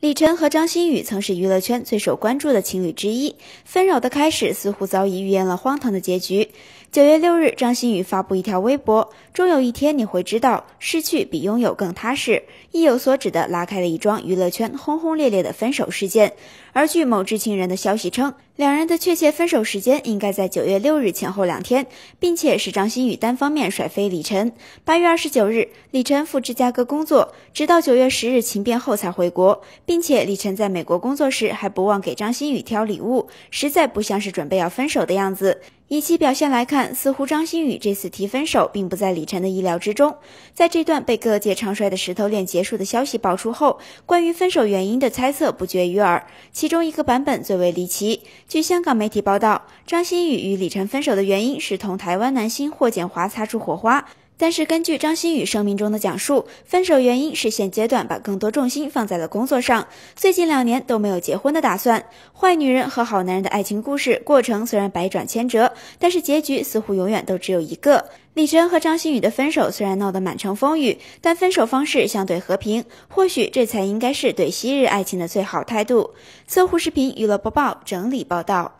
李晨和张馨予曾是娱乐圈最受关注的情侣之一，纷扰的开始似乎早已预言了荒唐的结局。九月六日，张馨予发布一条微博：“终有一天你会知道，失去比拥有更踏实。”意有所指的拉开了一桩娱乐圈轰轰烈烈的分手事件。而据某知情人的消息称，两人的确切分手时间应该在九月六日前后两天，并且是张馨予单方面甩飞李晨。八月二十九日，李晨赴芝加哥工作，直到九月十日情变后才回国，并且李晨在美国工作时还不忘给张馨予挑礼物，实在不像是准备要分手的样子。以其表现来看，似乎张馨予这次提分手并不在李晨的意料之中。在这段被各界唱衰的“石头恋”结束的消息爆出后，关于分手原因的猜测不绝于耳。其中一个版本最为离奇。据香港媒体报道，张馨予与李晨分手的原因是同台湾男星霍建华擦出火花。但是根据张馨予声明中的讲述，分手原因是现阶段把更多重心放在了工作上，最近两年都没有结婚的打算。坏女人和好男人的爱情故事过程虽然百转千折，但是结局似乎永远都只有一个。李晨和张馨予的分手虽然闹得满城风雨，但分手方式相对和平，或许这才应该是对昔日爱情的最好态度。搜狐视频娱乐播报整理报道。